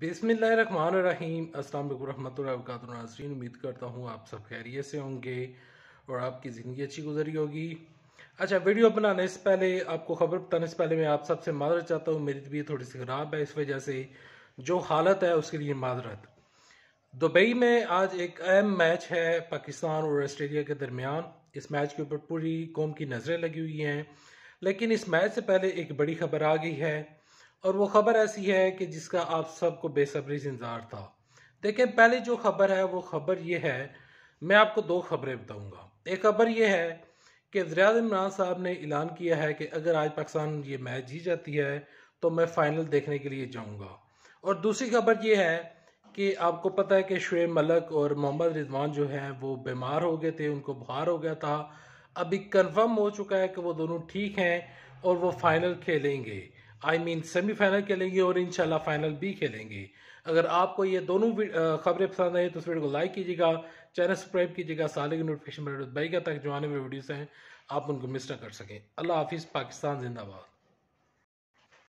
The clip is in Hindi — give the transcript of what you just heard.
बिसमीम अस्सलाम वालेकुम नाजरीन उम्मीद करता हूँ आप सब खैरियत से होंगे और आपकी ज़िंदगी अच्छी गुजरी होगी अच्छा वीडियो बनाने से पहले आपको खबर बताने से पहले मैं आप सबसे माजरत चाहता हूँ मेरी तबीयत थोड़ी सी ख़राब है इस वजह से जो हालत है उसके लिए माजरत दुबई में आज एक अहम मैच है पाकिस्तान और ऑस्ट्रेलिया के दरमियान इस मैच के ऊपर पूरी कौम की नज़रें लगी हुई हैं लेकिन इस मैच से पहले एक बड़ी खबर आ गई है और वो खबर ऐसी है कि जिसका आप सबको बेसब्री से इंतजार था देखें पहली जो खबर है वो खबर ये है मैं आपको दो खबरें बताऊंगा एक खबर ये है कि वजराज इमरान साहब ने ऐलान किया है कि अगर आज पाकिस्तान ये मैच जीत जाती है तो मैं फ़ाइनल देखने के लिए जाऊंगा और दूसरी खबर ये है कि आपको पता है कि शुएब मलक और मोहम्मद रिजवान जो है वो बीमार हो गए थे उनको बुखार हो गया था अभी कन्फर्म हो चुका है कि वो दोनों ठीक हैं और वो फाइनल खेलेंगे आई मीन सेमीफाइनल खेलेंगे और इंशाल्लाह फाइनल भी खेलेंगे अगर आपको ये दोनों खबरें पसंद आई तो इस वीडियो को लाइक कीजिएगा चैनल सब्सक्राइब कीजिएगा साले की नोटिफिकेशन बेल तक जो आने वाले वीडियोस हैं आप उनको मिस ना कर सकें अल्लाह हाफिज़ पाकिस्तान जिंदाबाद